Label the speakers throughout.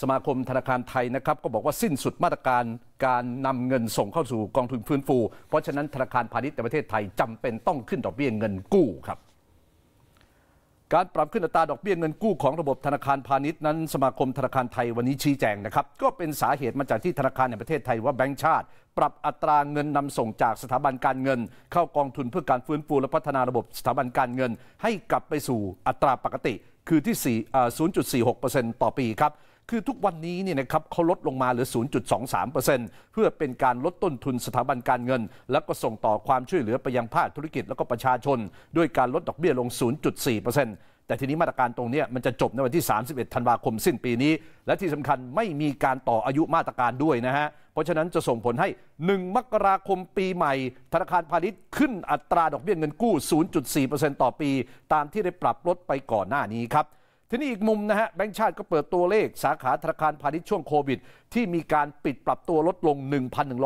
Speaker 1: สมาคมธนาคารไทยนะครับก็บอกว่าสิ้นสุดมาตรการการนำเงินส่งเข้าสู่กองทุนฟื้นฟู เพราะฉะนั้นธนาคารพาณิชย์ในประเทศไทยจำเป็นต้องขึ้นดอกเบี้ยเงินกู้ครับการปรับขึ้นอัตราดอกเบี้ยเงินกู้ของระบบธนาคารพาณิชย์นั้น สมาคมธนาคารไทยวันนี้ชี้แจงนะครับก็เป็นสาเหตุมาจากที่ธนาคารในประเทศไทยว่าแบงก์ชาติ ปรับอัตราเงินนำส่งจากสถาบันการเงิน เข้ากองทุนเพื่อการฟื้นฟู และพัฒนาระบบสถาบันการเงิน ให้กลับไปสู่อัตราปกติ คือที่0.46%ต่อปีครับคือทุกวันนี้เนี่ยนะครับเขาลดลงมาเหลือ 0.23%เพื่อเป็นการลดต้นทุนสถาบันการเงิน แล้วก็ส่งต่อความช่วยเหลือไปยังภาคธุรกิจแล้วก็ประชาชนด้วยการลดดอกเบี้ยลง 0.4%แต่ทีนี้มาตรการตรงนี้มันจะจบในวันที่ 31 ธันวาคมสิ้นปีนี้ และที่สำคัญไม่มีการต่ออายุมาตรการด้วยนะฮะ เพราะฉะนั้นจะส่งผลให้ 1 มกราคมปีใหม่ ธนาคารพาณิชย์ขึ้นอัตราดอกเบี้ยเงินกู้ 0.4%ต่อปี ตามที่ได้ปรับลดไปก่อนหน้านี้ครับทีนี้อีกมุมนะฮะแบงก์ชาติก็เปิดตัวเลขสาขาธนาคารพาณิชย์ช่วงโควิด ที่มีการปิดปรับตัวลดลง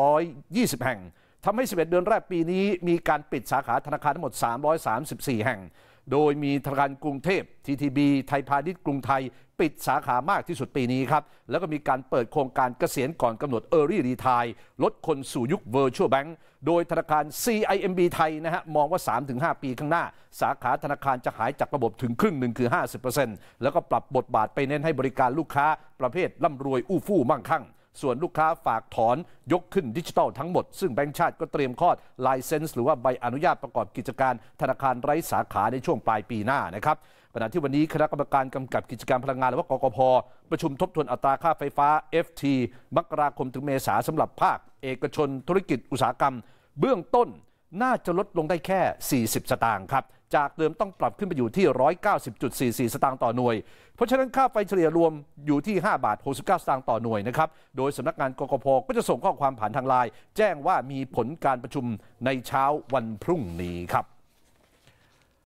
Speaker 1: 1,120 แห่งทำให้ 11 เดือนแรกปีนี้มีการปิดสาขาธนาคารทั้งหมด 334 แห่ง โดยมีธนาคารกรุงเทพ TTB ไทยพาณิชย์กรุงไทยปิดสาขามากที่สุดปีนี้ครับ แล้วก็มีการเปิดโครงการเกษียณก่อนกำหนด Early Retire ลดคนสู่ยุค Virtual Bank โดยธนาคาร CIMB ไทยนะฮะมองว่า 3-5 ปีข้างหน้า สาขาธนาคารจะหายจากระบบถึงครึ่งหนึ่งคือ 50%แล้วก็ปรับบทบาทไปเน้นให้บริการลูกค้า ประเภทร่ำรวยอู้ฟู่มั่งคั่งส่วนลูกค้าฝากถอนยกขึ้นดิจิทัลทั้งหมด ซึ่งแบงก์ชาติก็เตรียมคลอดลายเซนส์หรือว่าใบอนุญาตประกอบกิจการธนาคารไร้สาขาในช่วงปลายปีหน้านะครับขณะที่วันนี้คณะกรรมการกำกับกิจการพลังงานหรือว่ากกพ ประชุมทบทวนอัตราค่าไฟฟ้า FT มกราคมถึงเมษาสำหรับภาคเอกชนธุรกิจอุตสาหกรรม เบื้องต้นน่าจะลดลงได้แค่ 40 สตางค์ครับ จากเดิมต้องปรับขึ้นไปอยู่ที่ 190.44 สตางค์ต่อหน่วย เพราะฉะนั้นค่าไฟเฉลี่ยรวมอยู่ที่ 5 บาท 69 สตางค์ต่อหน่วยนะครับ โดยสำนักงานกกพ ก็จะส่งข้อความผ่านทางไลน์แจ้งว่ามีผลการประชุมในเช้าวันพรุ่งนี้ครับ